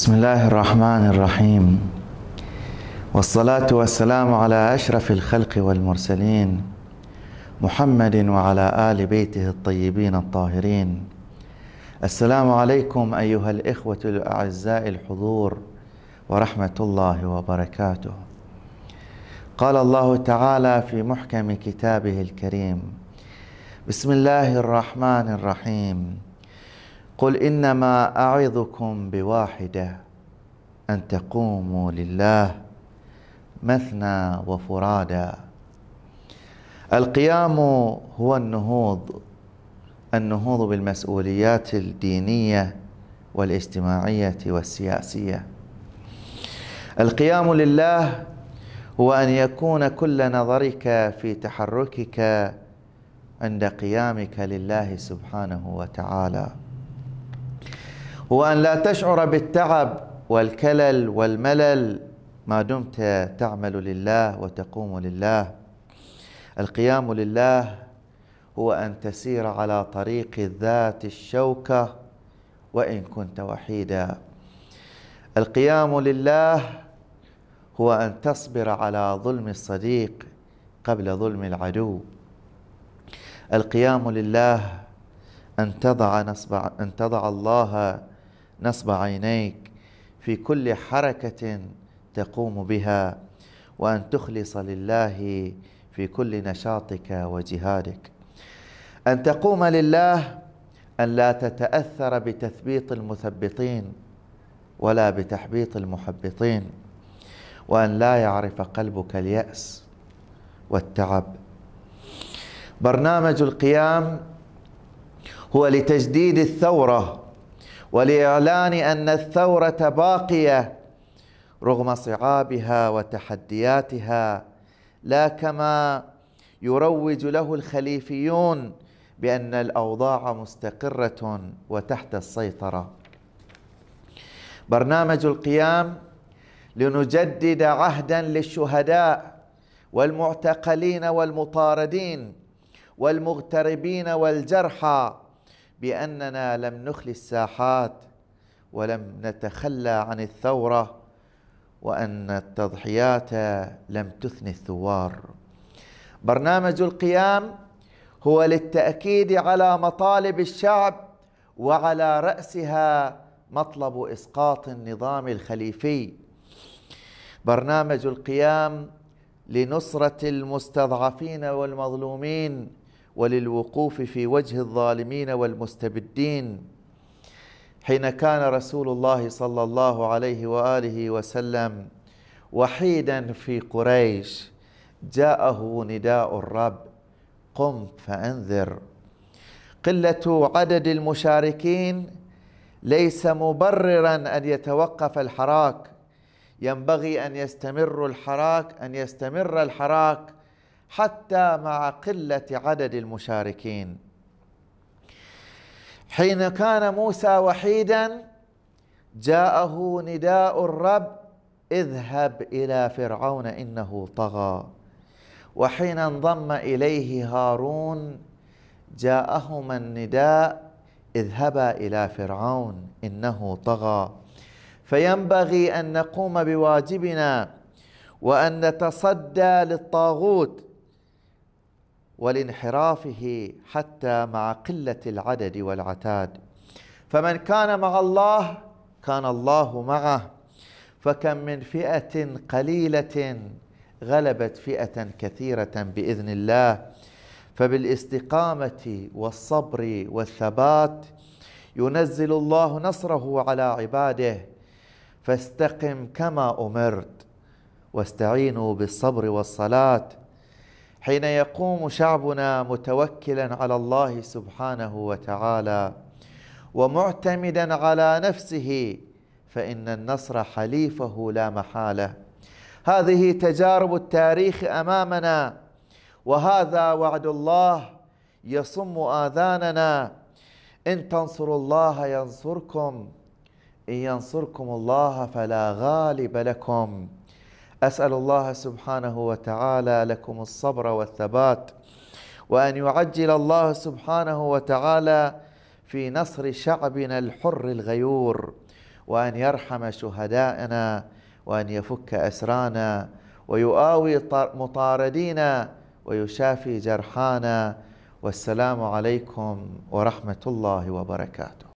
بسم الله الرحمن الرحيم والصلاة والسلام على أشرف الخلق والمرسلين محمد وعلى آل بيته الطيبين الطاهرين السلام عليكم أيها الإخوة الأعزاء الحضور ورحمة الله وبركاته قال الله تعالى في محكم كتابه الكريم بسم الله الرحمن الرحيم قل إنما أعظكم بواحدة أن تقوموا لله مثنى وفرادا القيام هو النهوض النهوض بالمسؤوليات الدينية والاجتماعية والسياسية القيام لله هو أن يكون كل نظرك في تحركك عند قيامك لله سبحانه وتعالى هو أن لا تشعر بالتعب والكلل والملل ما دمت تعمل لله وتقوم لله القيام لله هو أن تسير على طريق الذات الشوكة وإن كنت وحيدا القيام لله هو أن تصبر على ظلم الصديق قبل ظلم العدو القيام لله أن تضع, نصب أن تضع الله نصب عينيك في كل حركة تقوم بها وأن تخلص لله في كل نشاطك وجهادك أن تقوم لله أن لا تتأثر بتثبيط المثبطين ولا بتحبيط المحبطين وأن لا يعرف قلبك اليأس والتعب برنامج القيام هو لتجديد الثورة ولإعلان أن الثورة باقية رغم صعابها وتحدياتها لا كما يروج له الخليفيون بأن الأوضاع مستقرة وتحت السيطرة برنامج القيام لنجدد عهدا للشهداء والمعتقلين والمطاردين والمغتربين والجرحى باننا لم نخلي الساحات ولم نتخلى عن الثوره وان التضحيات لم تثني الثوار برنامج القيام هو للتاكيد على مطالب الشعب وعلى راسها مطلب اسقاط النظام الخليفي برنامج القيام لنصره المستضعفين والمظلومين وللوقوف في وجه الظالمين والمستبدين حين كان رسول الله صلى الله عليه واله وسلم وحيدا في قريش جاءه نداء الرب قم فانذر قله عدد المشاركين ليس مبررا ان يتوقف الحراك ينبغي ان يستمر الحراك ان يستمر الحراك حتى مع قلة عدد المشاركين حين كان موسى وحيدا جاءه نداء الرب اذهب إلى فرعون إنه طغى وحين انضم إليه هارون جاءهما النداء اذهبا إلى فرعون إنه طغى فينبغي أن نقوم بواجبنا وأن نتصدى للطاغوت ولانحرافه حتى مع قلة العدد والعتاد فمن كان مع الله كان الله معه فكم من فئة قليلة غلبت فئة كثيرة بإذن الله فبالاستقامة والصبر والثبات ينزل الله نصره على عباده فاستقم كما أمرت واستعينوا بالصبر والصلاة حين يقوم شعبنا متوكلا على الله سبحانه وتعالى ومعتمدا على نفسه فإن النصر حليفه لا محالة هذه تجارب التاريخ أمامنا وهذا وعد الله يصم آذاننا إن تنصروا الله ينصركم إن ينصركم الله فلا غالب لكم أسأل الله سبحانه وتعالى لكم الصبر والثبات وأن يعجل الله سبحانه وتعالى في نصر شعبنا الحر الغيور وأن يرحم شهدائنا وأن يفك أسرانا ويؤاوي مطاردينا ويشافي جرحانا والسلام عليكم ورحمة الله وبركاته